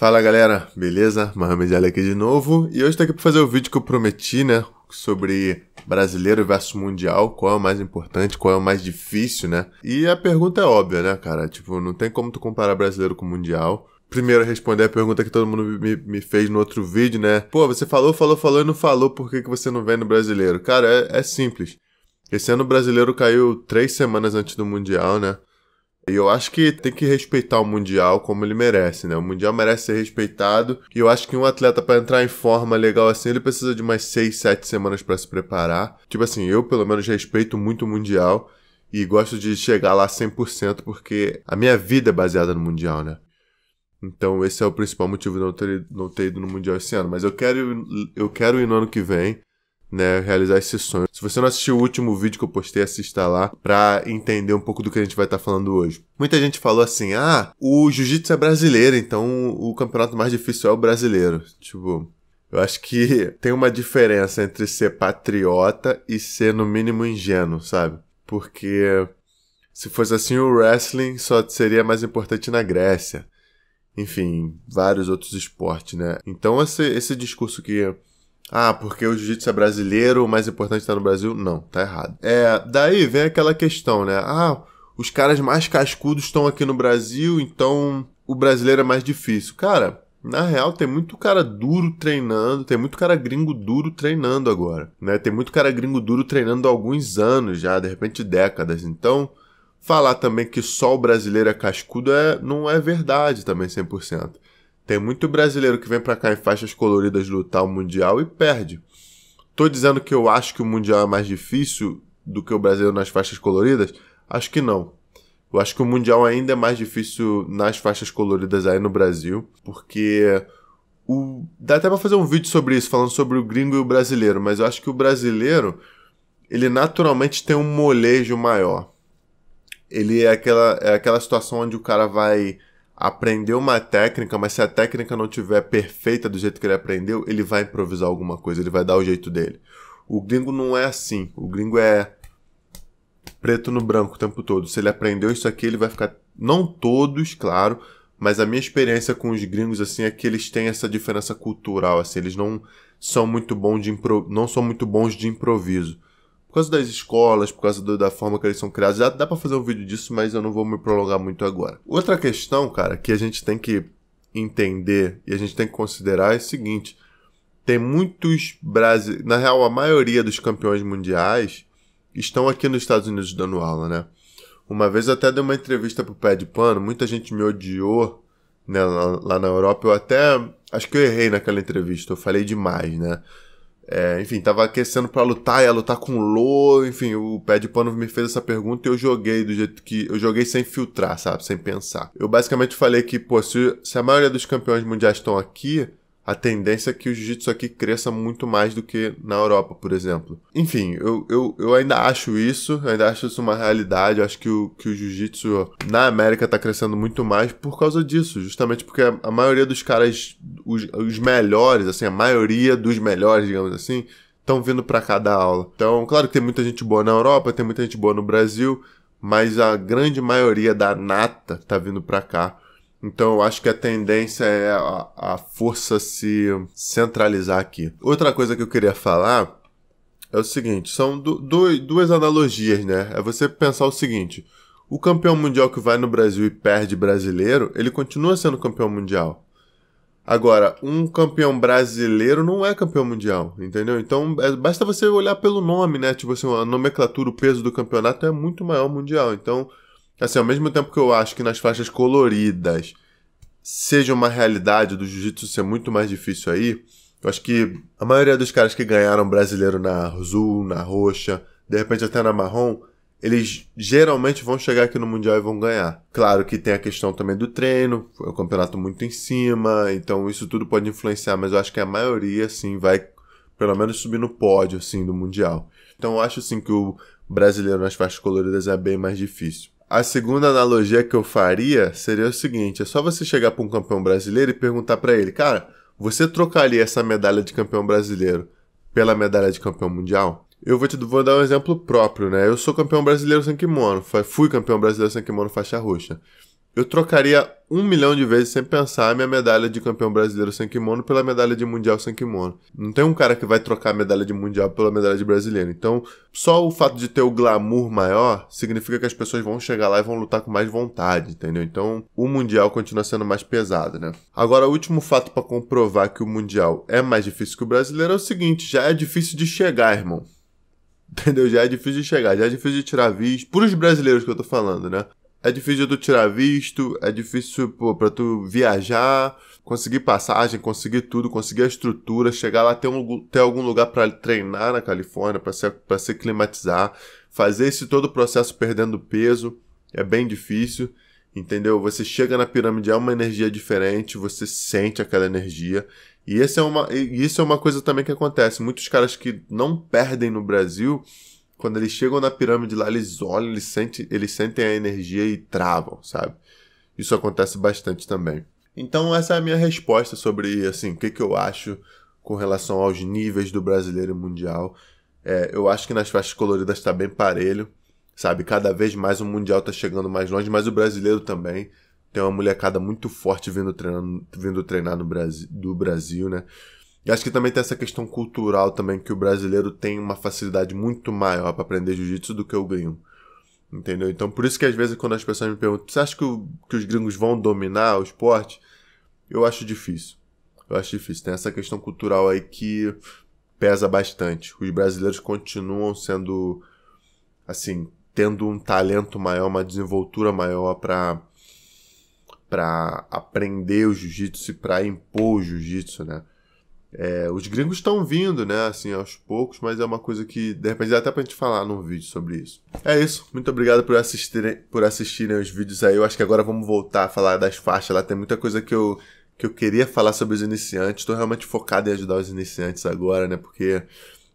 Fala galera, beleza? Mohamed Ali aqui de novo e hoje tô aqui para fazer o vídeo que eu prometi, né? Sobre brasileiro versus mundial, qual é o mais importante, qual é o mais difícil, né? E a pergunta é óbvia, né, cara? Tipo, não tem como tu comparar brasileiro com mundial primeiro responder a pergunta que todo mundo me, me, fez no outro vídeo, né? Pô, você falou, falou, falou e não falou por que, que você não vem no brasileiro. Cara, é, é simples. Esse ano o brasileiro caiu três semanas antes do Mundial, né? E eu acho que tem que respeitar o Mundial como ele merece, né? O Mundial merece ser respeitado. E eu acho que um atleta para entrar em forma legal assim, ele precisa de mais 6, 7 semanas para se preparar. Tipo assim, eu pelo menos respeito muito o Mundial e gosto de chegar lá 100% porque a minha vida é baseada no Mundial, né? Então esse é o principal motivo de não ter, não ter ido no Mundial esse ano. Mas eu quero, eu quero ir no ano que vem né, realizar esse sonho. Se você não assistiu o último vídeo que eu postei, assista lá para entender um pouco do que a gente vai estar tá falando hoje. Muita gente falou assim: "Ah, o jiu-jitsu é brasileiro, então o campeonato mais difícil é o brasileiro". Tipo, eu acho que tem uma diferença entre ser patriota e ser no mínimo ingênuo, sabe? Porque se fosse assim, o wrestling só seria mais importante na Grécia. Enfim, vários outros esportes, né? Então esse, esse discurso que ah, porque o jiu-jitsu é brasileiro, o mais importante tá no Brasil. Não, tá errado. É, daí vem aquela questão, né? Ah, os caras mais cascudos estão aqui no Brasil, então o brasileiro é mais difícil. Cara, na real, tem muito cara duro treinando, tem muito cara gringo duro treinando agora, né? Tem muito cara gringo duro treinando há alguns anos já, de repente décadas. Então, falar também que só o brasileiro é cascudo é, não é verdade também 100%. Tem muito brasileiro que vem para cá em faixas coloridas lutar o Mundial e perde. Tô dizendo que eu acho que o Mundial é mais difícil do que o brasileiro nas faixas coloridas? Acho que não. Eu acho que o Mundial ainda é mais difícil nas faixas coloridas aí no Brasil, porque o... dá até pra fazer um vídeo sobre isso, falando sobre o gringo e o brasileiro, mas eu acho que o brasileiro, ele naturalmente tem um molejo maior. Ele é aquela, é aquela situação onde o cara vai aprendeu uma técnica, mas se a técnica não tiver perfeita do jeito que ele aprendeu, ele vai improvisar alguma coisa, ele vai dar o jeito dele. O gringo não é assim. O gringo é preto no branco o tempo todo. Se ele aprendeu isso aqui, ele vai ficar. Não todos, claro, mas a minha experiência com os gringos assim é que eles têm essa diferença cultural assim eles não são muito bons de impro... não são muito bons de improviso por causa das escolas, por causa do, da forma que eles são criados. já dá para fazer um vídeo disso, mas eu não vou me prolongar muito agora. Outra questão, cara, que a gente tem que entender e a gente tem que considerar é o seguinte: tem muitos brasileiros, na real, a maioria dos campeões mundiais estão aqui nos Estados Unidos dando aula, né? Uma vez eu até dei uma entrevista pro Pé de Pano, muita gente me odiou né, lá, lá na Europa. Eu até acho que eu errei naquela entrevista, eu falei demais, né? É, enfim, tava aquecendo para lutar, ia lutar com Lo, enfim, o Pé de Pano me fez essa pergunta e eu joguei do jeito que. Eu joguei sem filtrar, sabe? Sem pensar. Eu basicamente falei que, pô, se, se a maioria dos campeões mundiais estão aqui, a tendência é que o jiu-jitsu aqui cresça muito mais do que na Europa, por exemplo. Enfim, eu, eu, eu ainda acho isso, ainda acho isso uma realidade. Eu acho que o, que o jiu-jitsu na América está crescendo muito mais por causa disso, justamente porque a, maioria dos caras, os, os melhores, assim, a maioria dos melhores, digamos assim, estão vindo para cada aula. Então, claro que tem muita gente boa na Europa, tem muita gente boa no Brasil, mas a grande maioria da nata tá vindo para cá. Então eu acho que a tendência é a, a força se centralizar aqui. Outra coisa que eu queria falar é o seguinte: são duas analogias, né? É você pensar o seguinte: o campeão mundial que vai no Brasil e perde brasileiro, ele continua sendo campeão mundial. Agora, um campeão brasileiro não é campeão mundial, entendeu? Então, é, basta você olhar pelo nome, né? Tipo assim, a nomenclatura, o peso do campeonato é muito maior mundial. Então, Assim, ao mesmo tempo que eu acho que nas faixas coloridas seja uma realidade do jiu-jitsu ser muito mais difícil aí, eu acho que a maioria dos caras que ganharam brasileiro na azul, na roxa, de repente até na marrom, eles geralmente vão chegar aqui no Mundial e vão ganhar. Claro que tem a questão também do treino, o campeonato muito em cima, então isso tudo pode influenciar, mas eu acho que a maioria, assim, vai pelo menos subir no pódio, assim, do Mundial. Então eu acho, assim, que o brasileiro nas faixas coloridas é bem mais difícil. A segunda analogia que eu faria seria o seguinte: é só você chegar para um campeão brasileiro e perguntar para ele, cara, você trocaria essa medalha de campeão brasileiro pela medalha de campeão mundial? Eu vou te vou dar um exemplo próprio, né? Eu sou campeão brasileiro sem kimono, fui campeão brasileiro sem kimono faixa roxa. Eu trocaria um milhão de vezes sem pensar a minha medalha de campeão brasileiro sem kimono pela medalha de mundial sem kimono. Não tem um cara que vai trocar a medalha de mundial pela medalha de brasileiro. Então, só o fato de ter o glamour maior significa que as pessoas vão chegar lá e vão lutar com mais vontade, entendeu? Então, o mundial continua sendo mais pesado, né? Agora, o último fato para comprovar que o mundial é mais difícil que o brasileiro é o seguinte: já é difícil de chegar, irmão. Entendeu? Já é difícil de chegar, já é difícil de tirar visto. Por os brasileiros que eu tô falando, né? é difícil tu tirar visto, é difícil para tu viajar, conseguir passagem, conseguir tudo, conseguir a estrutura, chegar lá, ter, um, ter algum lugar para treinar na Califórnia, para se, se climatizar, fazer esse todo o processo perdendo peso, é bem difícil, entendeu? Você chega na pirâmide, é uma energia diferente, você sente aquela energia, e, esse é uma, e isso é uma coisa também que acontece. Muitos caras que não perdem no Brasil quando eles chegam na pirâmide lá, eles olham, eles sentem, eles sentem a energia e travam, sabe? Isso acontece bastante também. Então essa é a minha resposta sobre assim, o que, que eu acho com relação aos níveis do brasileiro mundial. É, eu acho que nas faixas coloridas está bem parelho, sabe? Cada vez mais o mundial está chegando mais longe, mas o brasileiro também tem uma molecada muito forte vindo treinar, vindo treinar no Brasil, do Brasil, né? E acho que também tem essa questão cultural também, que o brasileiro tem uma facilidade muito maior para aprender jiu-jitsu do que o gringo. Entendeu? Então, por isso que às vezes quando as pessoas me perguntam, você acha que, o, que os gringos vão dominar o esporte? Eu acho difícil. Eu acho difícil. Tem essa questão cultural aí que pesa bastante. Os brasileiros continuam sendo, assim, tendo um talento maior, uma desenvoltura maior para para aprender o jiu-jitsu e para impor o jiu-jitsu, né? É, os gringos estão vindo, né, assim, aos poucos, mas é uma coisa que, de repente, dá até pra gente falar num vídeo sobre isso. É isso. Muito obrigado por assistirem, por assistirem os vídeos aí. Eu acho que agora vamos voltar a falar das faixas lá. Tem muita coisa que eu, que eu queria falar sobre os iniciantes. Tô realmente focado em ajudar os iniciantes agora, né, porque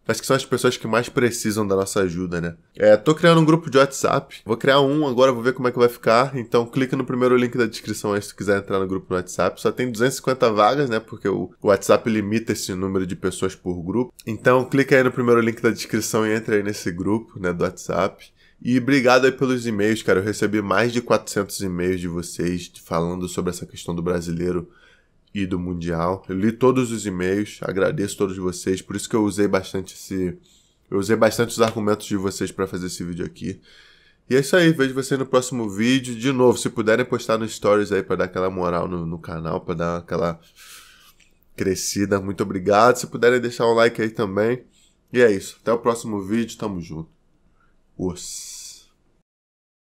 Parece que são as pessoas que mais precisam da nossa ajuda, né? É, tô criando um grupo de WhatsApp. Vou criar um agora, vou ver como é que vai ficar. Então clica no primeiro link da descrição aí se tu quiser entrar no grupo no WhatsApp. Só tem 250 vagas, né? Porque o WhatsApp limita esse número de pessoas por grupo. Então clica aí no primeiro link da descrição e entra aí nesse grupo, né, do WhatsApp. E obrigado aí pelos e-mails, cara. Eu recebi mais de 400 e-mails de vocês falando sobre essa questão do brasileiro e do Mundial. Eu li todos os e-mails, agradeço todos vocês, por isso que eu usei bastante esse. Eu usei bastante os argumentos de vocês para fazer esse vídeo aqui. E é isso aí, vejo você no próximo vídeo. De novo, se puderem postar nos stories aí para dar aquela moral no, no canal, para dar aquela crescida, muito obrigado. Se puderem deixar um like aí também. E é isso, até o próximo vídeo, tamo junto. Os.